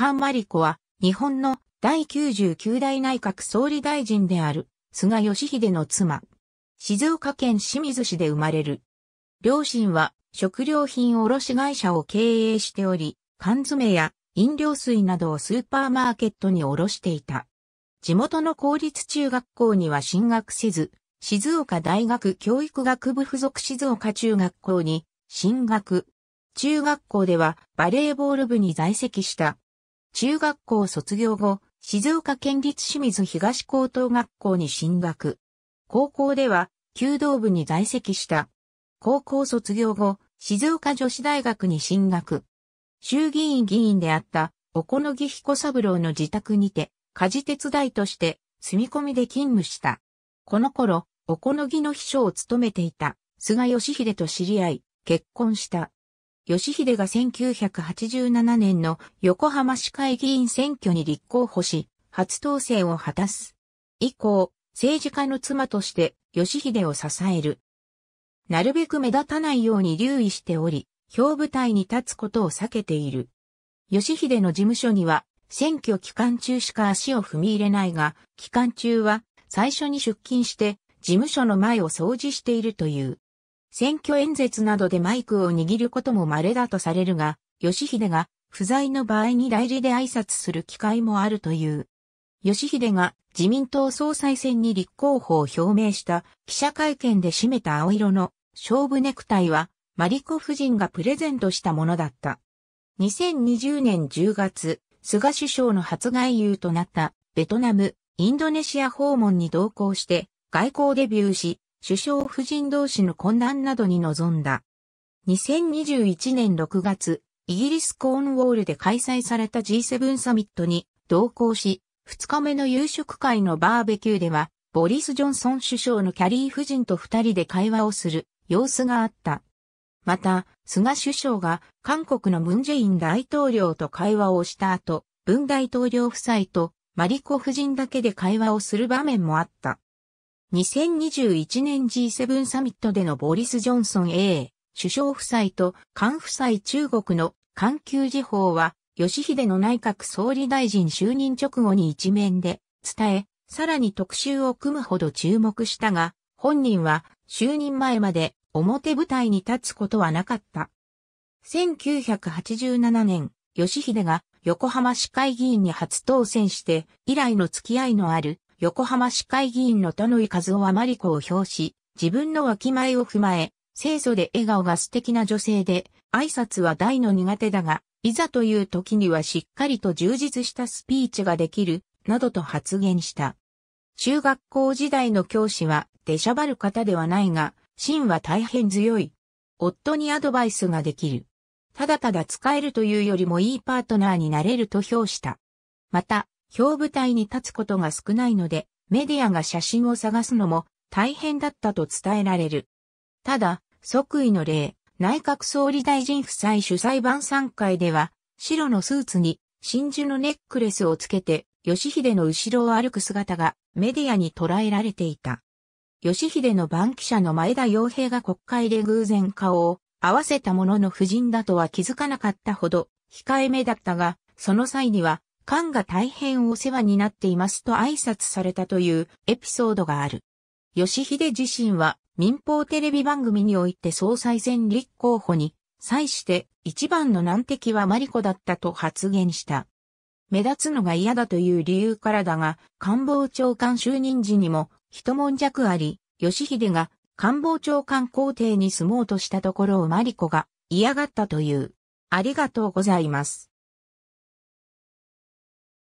菅真理子は、日本の第99代内閣総理大臣である、菅義偉の妻。静岡県清水市で生まれる。両親は食料品卸会社を経営しており、缶詰や飲料水などをスーパーマーケットに卸していた。地元の公立中学校には進学せず、静岡大学教育学部附属静岡中学校に進学。中学校ではバレーボール部に在籍した中学校卒業後、静岡県立清水東高等学校に進学。高校では、弓道部に在籍した。高校卒業後、静岡女子大学に進学。衆議院議員であった、小此木彦三郎の自宅にて、家事手伝いとして、住み込みで勤務した。この頃、小此木の秘書を務めていた、菅義偉と知り合い、結婚した。義秀が1987年の横浜市会議員選挙に立候補し、初当選を果たす。以降、政治家の妻として義秀を支える。なるべく目立たないように留意しており、表舞台に立つことを避けている。義秀の事務所には、選挙期間中しか足を踏み入れないが、期間中は最初に出勤して、事務所の前を掃除しているという。選挙演説などでマイクを握ることも稀だとされるが、吉秀が不在の場合に代理で挨拶する機会もあるという。吉秀が自民党総裁選に立候補を表明した記者会見で締めた青色の勝負ネクタイはマリコ夫人がプレゼントしたものだった。2020年10月、菅首相の初外遊となったベトナム、インドネシア訪問に同行して外交デビューし、首相夫人同士の混乱などに臨んだ。2021年6月、イギリスコーンウォールで開催された G7 サミットに同行し、2日目の夕食会のバーベキューでは、ボリス・ジョンソン首相のキャリー夫人と二人で会話をする様子があった。また、菅首相が韓国のムンジェイン大統領と会話をした後、文大統領夫妻とマリコ夫人だけで会話をする場面もあった。2021年 G7 サミットでのボリス・ジョンソン A、首相夫妻と官夫妻中国の環球時報は、吉秀の内閣総理大臣就任直後に一面で伝え、さらに特集を組むほど注目したが、本人は就任前まで表舞台に立つことはなかった。1987年、吉秀が横浜市会議員に初当選して以来の付き合いのある横浜市会議員の田野井和夫はマリコを表し、自分の脇前を踏まえ、清楚で笑顔が素敵な女性で、挨拶は大の苦手だが、いざという時にはしっかりと充実したスピーチができる、などと発言した。中学校時代の教師は、出しゃばる方ではないが、芯は大変強い。夫にアドバイスができる。ただただ使えるというよりもいいパートナーになれると評した。また、表舞台に立つことが少ないので、メディアが写真を探すのも大変だったと伝えられる。ただ、即位の例、内閣総理大臣夫妻主催晩餐会では、白のスーツに真珠のネックレスをつけて、義秀の後ろを歩く姿がメディアに捉えられていた。義秀の番記者の前田洋平が国会で偶然顔を合わせたものの夫人だとは気づかなかったほど控えめだったが、その際には官が大変お世話になっていますと挨拶されたというエピソードがある。吉秀自身は民放テレビ番組において総裁選立候補に際して一番の難敵はマリコだったと発言した。目立つのが嫌だという理由からだが、官房長官就任時にも一悶着あり、吉秀が官房長官皇帝に住もうとしたところをマリコが嫌がったという。ありがとうございます。